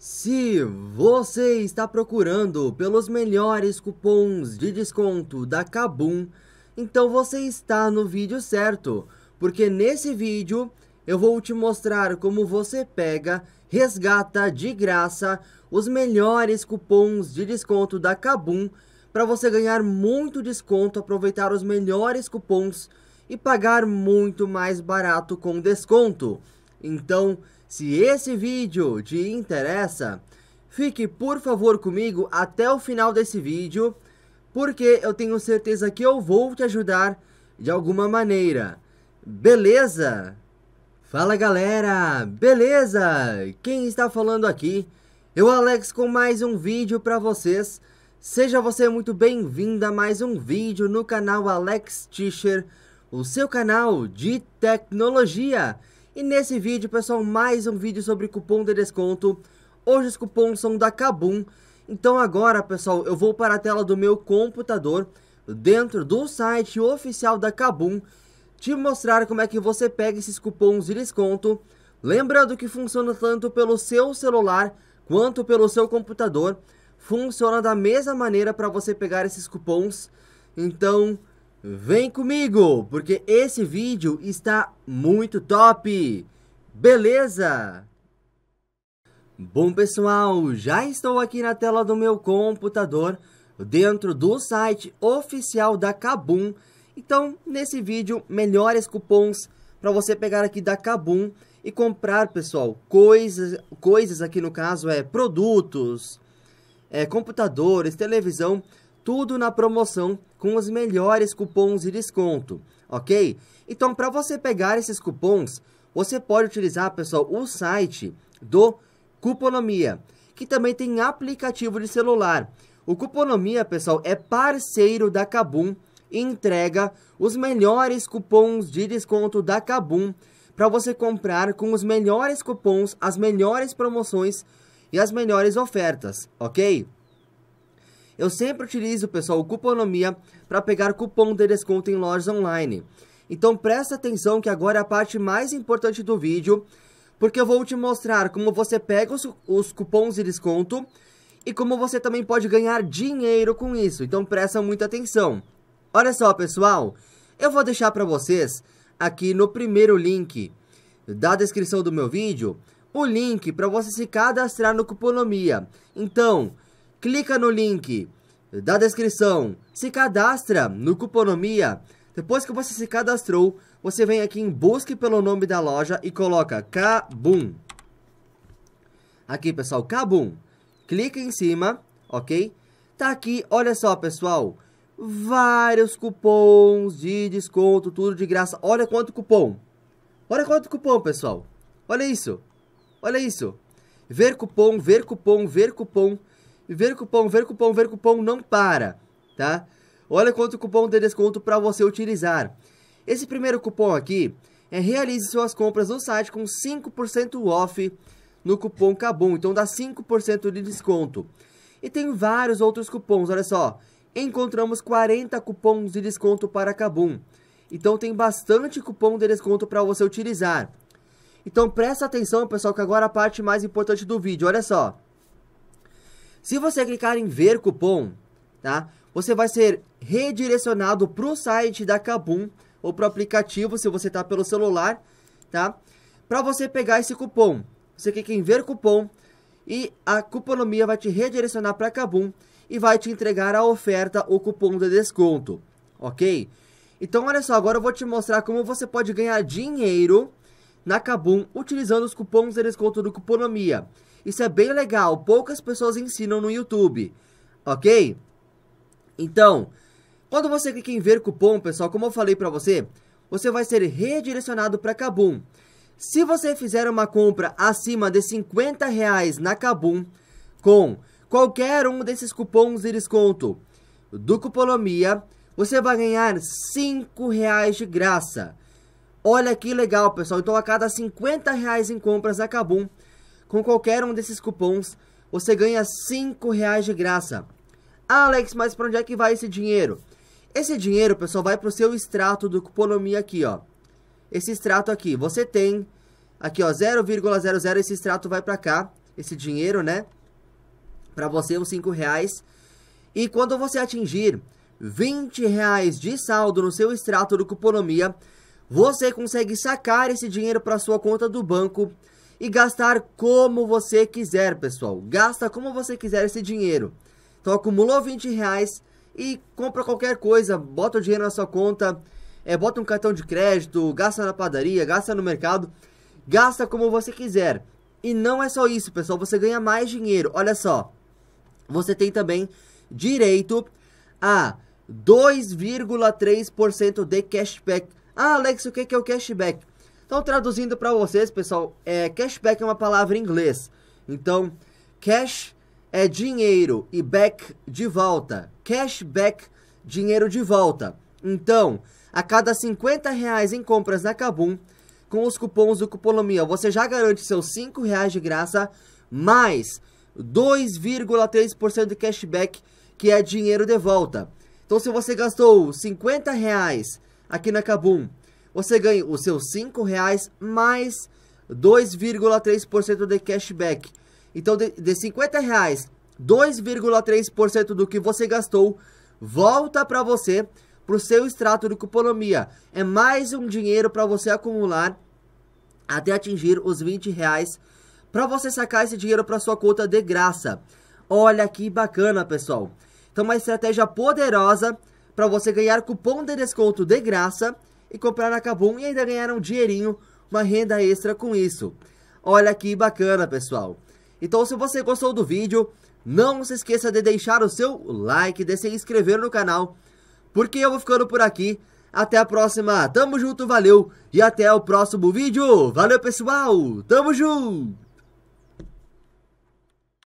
Se você está procurando pelos melhores cupons de desconto da Kabum, então você está no vídeo certo, porque nesse vídeo eu vou te mostrar como você pega, resgata de graça os melhores cupons de desconto da Kabum para você ganhar muito desconto, aproveitar os melhores cupons e pagar muito mais barato com desconto. Então, se esse vídeo te interessa, fique por favor comigo até o final desse vídeo, porque eu tenho certeza que eu vou te ajudar de alguma maneira. Beleza? Fala galera, beleza? Quem está falando aqui? Eu, Alex, com mais um vídeo para vocês. Seja você muito bem-vindo a mais um vídeo no canal Alex Tischer, o seu canal de tecnologia. E nesse vídeo, pessoal, mais um vídeo sobre cupom de desconto. Hoje os cupons são da Kabum. Então agora, pessoal, eu vou para a tela do meu computador, dentro do site oficial da Kabum, te mostrar como é que você pega esses cupons de desconto. Lembrando que funciona tanto pelo seu celular quanto pelo seu computador. Funciona da mesma maneira para você pegar esses cupons. Então, Vem comigo, porque esse vídeo está muito top! Beleza? Bom pessoal, já estou aqui na tela do meu computador, dentro do site oficial da Kabum. Então, nesse vídeo, melhores cupons para você pegar aqui da Kabum e comprar, pessoal, coisas, coisas aqui no caso é produtos, é, computadores, televisão, tudo na promoção com os melhores cupons de desconto, ok? Então, para você pegar esses cupons, você pode utilizar, pessoal, o site do Cuponomia, que também tem aplicativo de celular. O Cuponomia, pessoal, é parceiro da Cabum e entrega os melhores cupons de desconto da Cabum para você comprar com os melhores cupons, as melhores promoções e as melhores ofertas, ok? Eu sempre utilizo, pessoal, o Cuponomia para pegar cupom de desconto em lojas online. Então presta atenção que agora é a parte mais importante do vídeo, porque eu vou te mostrar como você pega os, os cupons de desconto e como você também pode ganhar dinheiro com isso. Então presta muita atenção. Olha só, pessoal, eu vou deixar para vocês aqui no primeiro link da descrição do meu vídeo o link para você se cadastrar no Cuponomia. Então, clica no link da descrição, se cadastra no Cuponomia. Depois que você se cadastrou, você vem aqui em busque pelo nome da loja e coloca Kabum. Aqui, pessoal, Kabum. Clica em cima, ok? Tá aqui, olha só, pessoal. Vários cupons de desconto, tudo de graça. Olha quanto cupom. Olha quanto cupom, pessoal. Olha isso. Olha isso. Ver cupom, ver cupom, ver cupom. Ver cupom, ver cupom, ver cupom não para, tá? Olha quanto cupom de desconto para você utilizar. Esse primeiro cupom aqui é realize suas compras no site com 5% off no cupom Cabum, então dá 5% de desconto. E tem vários outros cupons, olha só. Encontramos 40 cupons de desconto para Cabum. Então tem bastante cupom de desconto para você utilizar. Então presta atenção, pessoal, que agora a parte mais importante do vídeo, olha só. Se você clicar em ver cupom, tá? Você vai ser redirecionado para o site da Kabum ou para o aplicativo, se você está pelo celular, tá? Para você pegar esse cupom, você clica em ver cupom e a cuponomia vai te redirecionar para Kabum e vai te entregar a oferta, ou cupom de desconto, ok? Então, olha só, agora eu vou te mostrar como você pode ganhar dinheiro na Kabum utilizando os cupons de desconto do Cuponomia. Isso é bem legal. Poucas pessoas ensinam no YouTube, ok? Então, quando você clica em ver cupom, pessoal, como eu falei para você, você vai ser redirecionado para Kabum. Se você fizer uma compra acima de 50 reais na Kabum, com qualquer um desses cupons de desconto do Cupolomia, você vai ganhar 5 reais de graça. Olha que legal, pessoal. Então, a cada 50 reais em compras da Kabum, com qualquer um desses cupons, você ganha 5 reais de graça. Ah, Alex, mas para onde é que vai esse dinheiro? Esse dinheiro, pessoal, vai para o seu extrato do Cuponomia aqui, ó. Esse extrato aqui, você tem aqui, ó, 0,00, esse extrato vai para cá, esse dinheiro, né? Para você, os 5 reais. E quando você atingir 20 reais de saldo no seu extrato do Cuponomia, você consegue sacar esse dinheiro para sua conta do banco e gastar como você quiser, pessoal. Gasta como você quiser esse dinheiro. Então acumulou 20 reais e compra qualquer coisa, bota o dinheiro na sua conta, é, bota um cartão de crédito, gasta na padaria, gasta no mercado, gasta como você quiser. E não é só isso, pessoal, você ganha mais dinheiro. Olha só, você tem também direito a 2,3% de cashback. Ah, Alex, o que é o cashback? Então, traduzindo para vocês, pessoal, é, cashback é uma palavra em inglês. Então, cash é dinheiro e back de volta. Cashback, dinheiro de volta. Então, a cada 50 reais em compras na Kabum, com os cupons do Cupolomia, você já garante seus 5 reais de graça, mais 2,3% de cashback, que é dinheiro de volta. Então, se você gastou 50 reais aqui na Kabum você ganha os seus cinco reais mais 2,3% de cashback. Então, de, de 50 reais, 2,3% do que você gastou volta para você, para o seu extrato de cuponomia. É mais um dinheiro para você acumular até atingir os 20 reais, para você sacar esse dinheiro para sua conta de graça. Olha que bacana, pessoal. Então, uma estratégia poderosa para você ganhar cupom de desconto de graça e comprar na Kabum e ainda ganhar um dinheirinho, uma renda extra com isso. Olha que bacana, pessoal. Então, se você gostou do vídeo, não se esqueça de deixar o seu like, de se inscrever no canal, porque eu vou ficando por aqui. Até a próxima, tamo junto, valeu, e até o próximo vídeo. Valeu, pessoal, tamo junto!